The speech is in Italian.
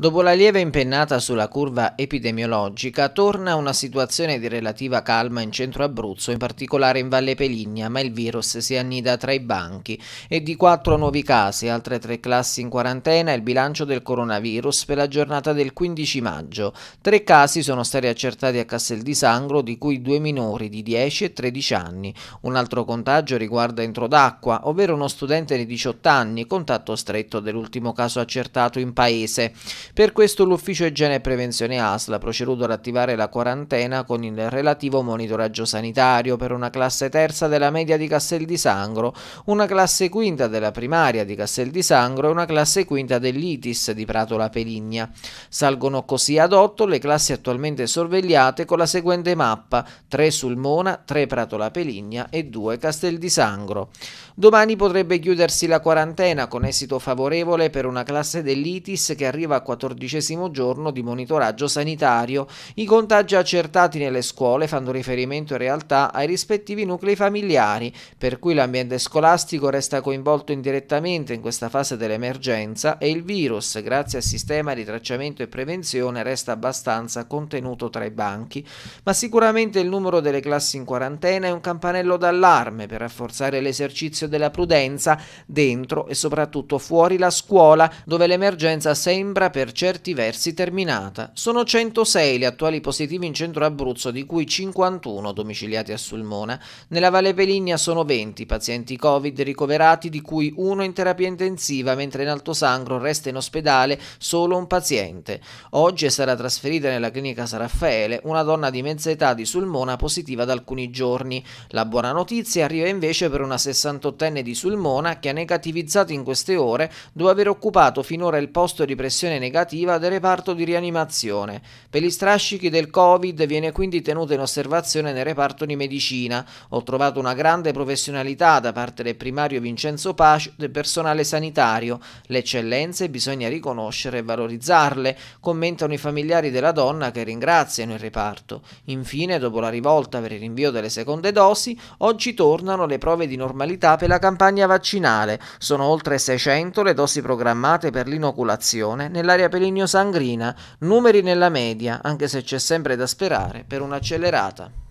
Dopo la lieve impennata sulla curva epidemiologica, torna una situazione di relativa calma in centro Abruzzo, in particolare in Valle Peligna, ma il virus si annida tra i banchi e di quattro nuovi casi, altre tre classi in quarantena, il bilancio del coronavirus per la giornata del 15 maggio. Tre casi sono stati accertati a Castel di Sangro, di cui due minori di 10 e 13 anni. Un altro contagio riguarda Entrodacqua, ovvero uno studente di 18 anni, contatto stretto dell'ultimo caso accertato in paese. Per questo l'Ufficio Igiene e Prevenzione ASL ha proceduto ad attivare la quarantena con il relativo monitoraggio sanitario per una classe terza della media di Castel di Sangro, una classe quinta della primaria di Castel di Sangro e una classe quinta dell'ITIS di Prato La Peligna. Salgono così ad otto le classi attualmente sorvegliate con la seguente mappa: 3 Sulmona, 3 Prato La Peligna e 2 Castel di Sangro. Domani potrebbe chiudersi la quarantena con esito favorevole per una classe dell'ITIS che arriva a 14 14 giorno di monitoraggio sanitario. I contagi accertati nelle scuole fanno riferimento in realtà ai rispettivi nuclei familiari, per cui l'ambiente scolastico resta coinvolto indirettamente in questa fase dell'emergenza e il virus, grazie al sistema di tracciamento e prevenzione, resta abbastanza contenuto tra i banchi, ma sicuramente il numero delle classi in quarantena è un campanello d'allarme per rafforzare l'esercizio della prudenza dentro e soprattutto fuori la scuola, dove l'emergenza sembra per per certi versi terminata. Sono 106 gli attuali positivi in centro Abruzzo, di cui 51 domiciliati a Sulmona. Nella Valle Peligna sono 20 pazienti Covid ricoverati, di cui uno in terapia intensiva, mentre in Alto Sangro resta in ospedale solo un paziente. Oggi sarà trasferita nella clinica San Raffaele una donna di mezza età di Sulmona positiva da alcuni giorni. La buona notizia arriva invece per una 68enne di Sulmona che ha negativizzato in queste ore dopo aver occupato finora il posto di pressione negativa negativa del reparto di rianimazione. Per gli strascichi del Covid viene quindi tenuta in osservazione nel reparto di medicina. Ho trovato una grande professionalità da parte del primario Vincenzo Pace del personale sanitario. Le eccellenze bisogna riconoscere e valorizzarle, commentano i familiari della donna che ringraziano il reparto. Infine, dopo la rivolta per il rinvio delle seconde dosi, oggi tornano le prove di normalità per la campagna vaccinale. Sono oltre 600 le dosi programmate per l'inoculazione nell'area Andrea Peligno Sangrina, numeri nella media, anche se c'è sempre da sperare per un'accelerata.